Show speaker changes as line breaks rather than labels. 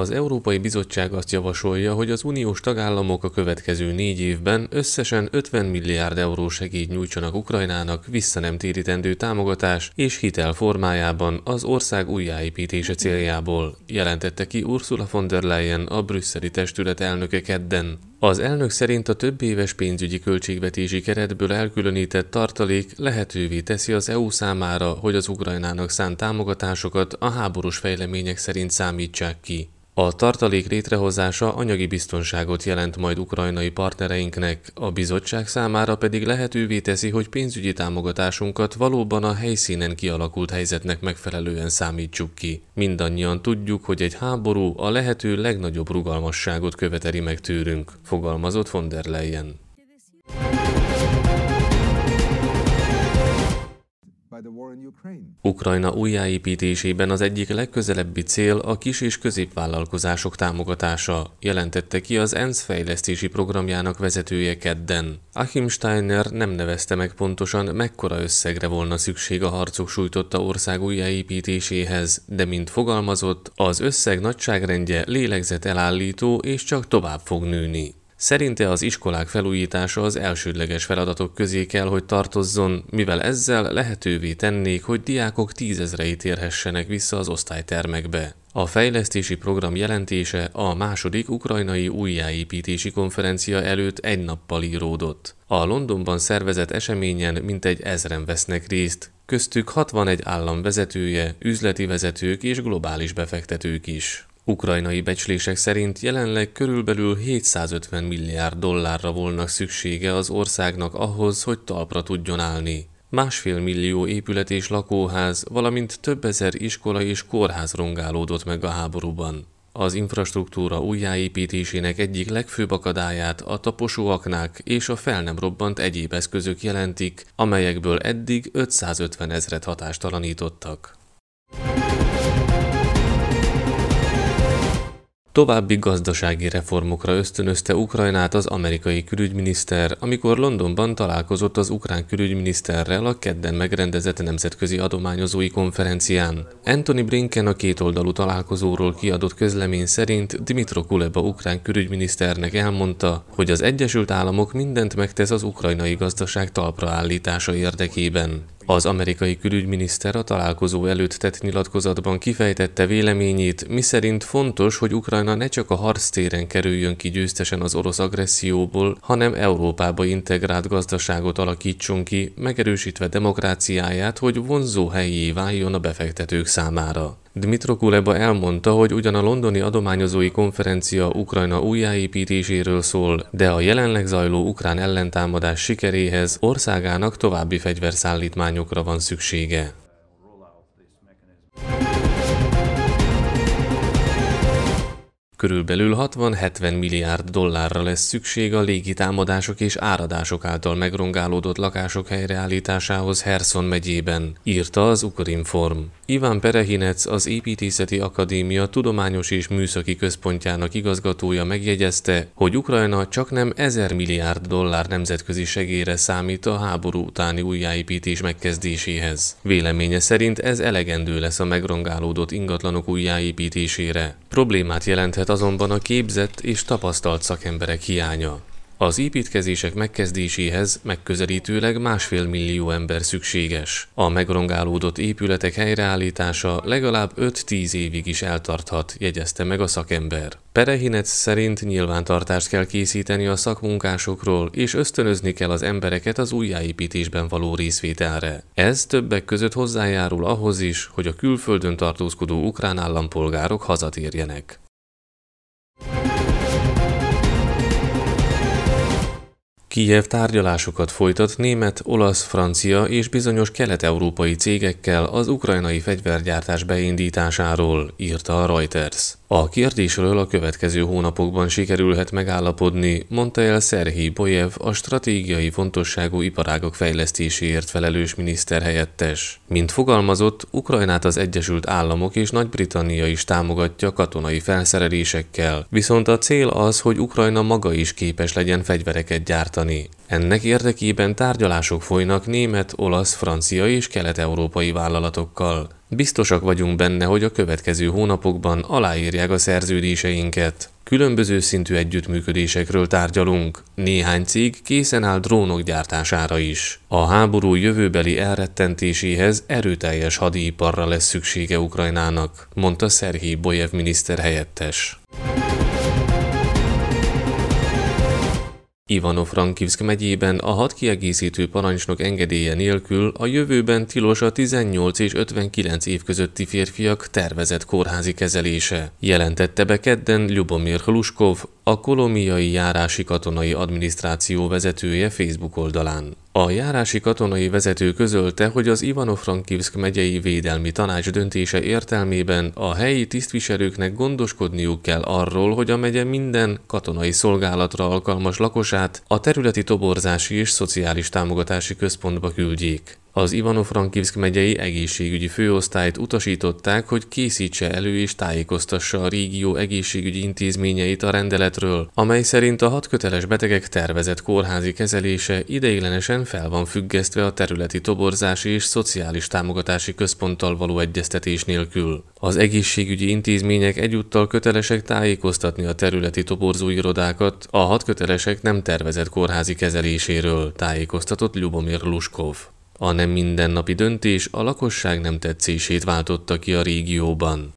Az Európai Bizottság azt javasolja, hogy az uniós tagállamok a következő négy évben összesen 50 milliárd euró segít nyújtsanak Ukrajnának vissza nem térítendő támogatás és hitel formájában az ország újjáépítése céljából, jelentette ki Ursula von der Leyen, a brüsszeli testület elnöke kedden. Az elnök szerint a több éves pénzügyi költségvetési keretből elkülönített tartalék lehetővé teszi az EU számára, hogy az Ukrajnának szánt támogatásokat a háborús fejlemények szerint számítsák ki. A tartalék létrehozása anyagi biztonságot jelent majd ukrajnai partnereinknek, a bizottság számára pedig lehetővé teszi, hogy pénzügyi támogatásunkat valóban a helyszínen kialakult helyzetnek megfelelően számítsuk ki. Mindannyian tudjuk, hogy egy háború a lehető legnagyobb rugalmasságot követeli meg tőrünk fogalmazott von der Leyen. Ukrajna újjáépítésében az egyik legközelebbi cél a kis és középvállalkozások támogatása, jelentette ki az ENSZ fejlesztési programjának vezetője kedden. Achim Steiner nem nevezte meg pontosan, mekkora összegre volna szükség a harcok sújtotta ország újjáépítéséhez, de mint fogalmazott, az összeg nagyságrendje lélegzet elállító és csak tovább fog nőni. Szerinte az iskolák felújítása az elsődleges feladatok közé kell, hogy tartozzon, mivel ezzel lehetővé tennék, hogy diákok tízezreit érhessenek vissza az osztálytermekbe. A fejlesztési program jelentése a második ukrajnai újjáépítési konferencia előtt egy nappal íródott. A Londonban szervezett eseményen mintegy ezren vesznek részt, köztük 61 állam vezetője, üzleti vezetők és globális befektetők is. Ukrajnai becslések szerint jelenleg körülbelül 750 milliárd dollárra volna szüksége az országnak ahhoz, hogy talpra tudjon állni. Másfél millió épület és lakóház, valamint több ezer iskola és kórház rongálódott meg a háborúban. Az infrastruktúra újjáépítésének egyik legfőbb akadályát a taposóaknák és a fel nem robbant egyéb eszközök jelentik, amelyekből eddig 550 ezret hatástalanítottak. További gazdasági reformokra ösztönözte Ukrajnát az amerikai külügyminiszter, amikor Londonban találkozott az ukrán külügyminiszterrel a kedden megrendezett nemzetközi adományozói konferencián. Anthony Blinken a kétoldalú találkozóról kiadott közlemény szerint Dimitro Kuleba ukrán külügyminiszternek elmondta, hogy az Egyesült Államok mindent megtesz az ukrajnai gazdaság talpraállítása érdekében. Az amerikai külügyminiszter a találkozó előtt tett nyilatkozatban kifejtette véleményét, miszerint fontos, hogy Ukrajna ne csak a harctéren kerüljön ki győztesen az orosz agresszióból, hanem Európába integrált gazdaságot alakítson ki, megerősítve demokráciáját, hogy vonzó helyé váljon a befektetők számára. Dmitro Kuleba elmondta, hogy ugyan a londoni adományozói konferencia Ukrajna újjáépítéséről szól, de a jelenleg zajló ukrán ellentámadás sikeréhez országának további fegyverszállítmányokra van szüksége. Körülbelül 60-70 milliárd dollárra lesz szükség a légitámadások és áradások által megrongálódott lakások helyreállításához Herson megyében, írta az Ukrinform. Iván Perehinec, az Építészeti Akadémia Tudományos és Műszaki Központjának igazgatója megjegyezte, hogy Ukrajna csak nem 1000 milliárd dollár nemzetközi segélyre számít a háború utáni újjáépítés megkezdéséhez. Véleménye szerint ez elegendő lesz a megrongálódott ingatlanok újjáépítésére. Problémát jelenthet azonban a képzett és tapasztalt szakemberek hiánya. Az építkezések megkezdéséhez megközelítőleg másfél millió ember szükséges. A megrongálódott épületek helyreállítása legalább 5-10 évig is eltarthat, jegyezte meg a szakember. Perehinec szerint nyilvántartást kell készíteni a szakmunkásokról, és ösztönözni kell az embereket az újjáépítésben való részvételre. Ez többek között hozzájárul ahhoz is, hogy a külföldön tartózkodó ukrán állampolgárok hazatérjenek. Kijev tárgyalásokat folytat német, olasz, francia és bizonyos kelet-európai cégekkel az ukrajnai fegyvergyártás beindításáról, írta a Reuters. A kérdésről a következő hónapokban sikerülhet megállapodni, mondta el Szerhi Bojev, a stratégiai fontosságú iparágok fejlesztéséért felelős miniszter helyettes. Mint fogalmazott, Ukrajnát az Egyesült Államok és Nagy-Britannia is támogatja katonai felszerelésekkel, viszont a cél az, hogy Ukrajna maga is képes legyen fegyvereket gyártani. Ennek érdekében tárgyalások folynak német, olasz, francia és kelet-európai vállalatokkal. Biztosak vagyunk benne, hogy a következő hónapokban aláírják a szerződéseinket. Különböző szintű együttműködésekről tárgyalunk. Néhány cég készen áll drónok gyártására is. A háború jövőbeli elrettentéséhez erőteljes hadiparra lesz szüksége Ukrajnának, mondta Szerhi Bojev miniszter helyettes. Ivano-Frankivsk megyében a hat kiegészítő parancsnok engedélye nélkül a jövőben tilos a 18 és 59 év közötti férfiak tervezett kórházi kezelése, jelentette be kedden Lyubomir Hluskov, a kolomiai járási katonai adminisztráció vezetője Facebook oldalán. A járási katonai vezető közölte, hogy az Ivano-Frankivsk megyei védelmi tanács döntése értelmében a helyi tisztviselőknek gondoskodniuk kell arról, hogy a megye minden katonai szolgálatra alkalmas lakosát a területi toborzási és szociális támogatási központba küldjék. Az Ivano-Frankivsk megyei egészségügyi főosztályt utasították, hogy készítse elő és tájékoztassa a régió egészségügyi intézményeit a rendeletről, amely szerint a hat köteles betegek tervezett kórházi kezelése ideiglenesen fel van függesztve a területi toborzási és szociális támogatási központtal való egyeztetés nélkül. Az egészségügyi intézmények egyúttal kötelesek tájékoztatni a területi toborzóirodákat a hat kötelesek nem tervezett kórházi kezeléséről, tájékoztatott Lubomir Luskov. A nem mindennapi döntés a lakosság nem tetszését váltotta ki a régióban.